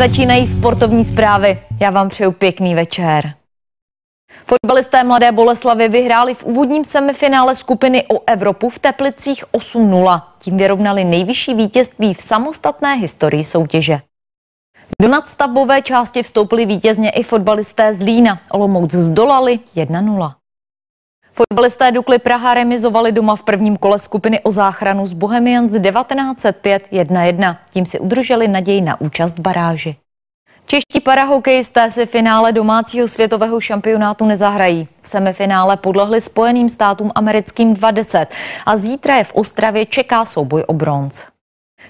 Začínají sportovní zprávy. Já vám přeju pěkný večer. Fotbalisté Mladé Boleslavy vyhráli v úvodním semifinále skupiny o Evropu v Teplicích 8-0. Tím vyrovnali nejvyšší vítězství v samostatné historii soutěže. Do nadstavbové části vstoupili vítězně i fotbalisté z Lína. Olomouc zdolali 1-0. Fotbalisté Dukly Praha remizovali doma v prvním kole skupiny o záchranu z Bohemians 1905 1-1. Tím si udrželi naději na účast baráži. Čeští parahokejisté si finále domácího světového šampionátu nezahrají. V semifinále podlehli Spojeným státům americkým 20 a zítra je v Ostravě čeká souboj o bronz.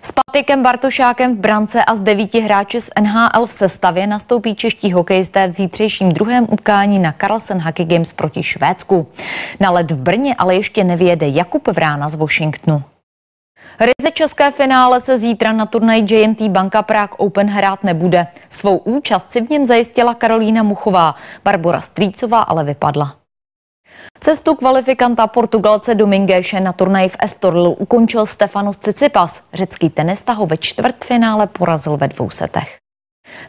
S Patrikem Bartošákem v brance a z devíti hráči z NHL v sestavě nastoupí čeští hokejisté v zítřejším druhém utkání na Carlsen Hockey Games proti Švédsku. Na led v Brně ale ještě nevěde Jakub Vrána z Washingtonu. Ryze české finále se zítra na turnaj JNT Banka Prague Open hrát nebude. Svou účast si v něm zajistila Karolína Muchová. Barbora Strýcová ale vypadla. Cestu kvalifikanta Portugalce Domingueše na turnaj v Estorlu ukončil Stefanos Tsitsipas. Řecký tenista ho ve čtvrtfinále porazil ve dvou setech.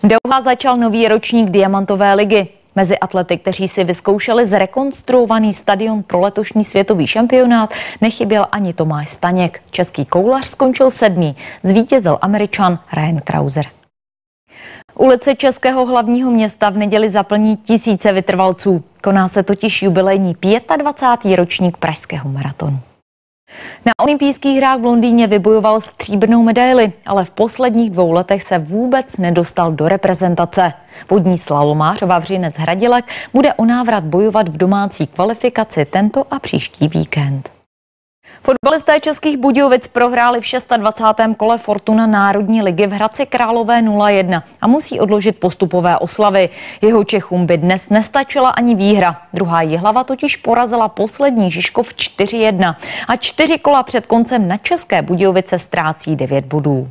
V Doha začal nový ročník Diamantové ligy. Mezi atlety, kteří si vyzkoušeli zrekonstruovaný stadion pro letošní světový šampionát, nechyběl ani Tomáš Staněk. Český koulař skončil sedmý, zvítězil američan Ryan Krauser. Ulice Českého hlavního města v neděli zaplní tisíce vytrvalců. Koná se totiž jubilejní 25. ročník Pražského maratonu. Na olympijských hrách v Londýně vybojoval stříbrnou medaili, ale v posledních dvou letech se vůbec nedostal do reprezentace. Vodní slalomář Vavřinec Hradilek bude o návrat bojovat v domácí kvalifikaci tento a příští víkend. Fotbalisté českých Budějovic prohráli v 26. kole Fortuna Národní ligy v Hradci Králové 0-1 a musí odložit postupové oslavy. Jeho Čechům by dnes nestačila ani výhra. Druhá Jihlava totiž porazila poslední Žižkov 4-1 a čtyři kola před koncem na České Budějovice ztrácí 9 bodů.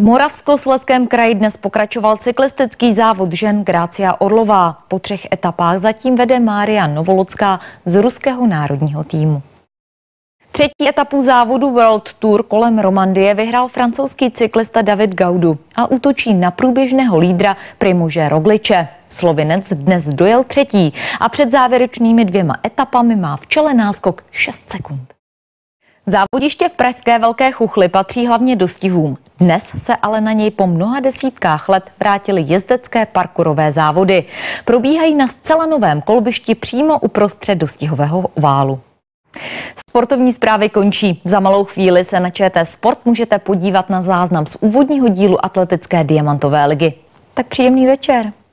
V Moravskoslezském kraji dnes pokračoval cyklistický závod žen Grácia Orlová. Po třech etapách zatím vede Mária Novolocká z ruského národního týmu. Třetí etapu závodu World Tour kolem Romandie vyhrál francouzský cyklista David Gaudu a útočí na průběžného lídra Primože Rogliče. Slovinec dnes dojel třetí a před závěrečnými dvěma etapami má v čele náskok 6 sekund. Závodiště v Pražské Velké Chuchli patří hlavně do stihům. Dnes se ale na něj po mnoha desítkách let vrátily jezdecké parkurové závody. Probíhají na zcela novém kolbišti přímo uprostřed dostihového oválu. Sportovní zprávy končí. Za malou chvíli se na ČT Sport můžete podívat na záznam z úvodního dílu atletické diamantové ligy. Tak příjemný večer.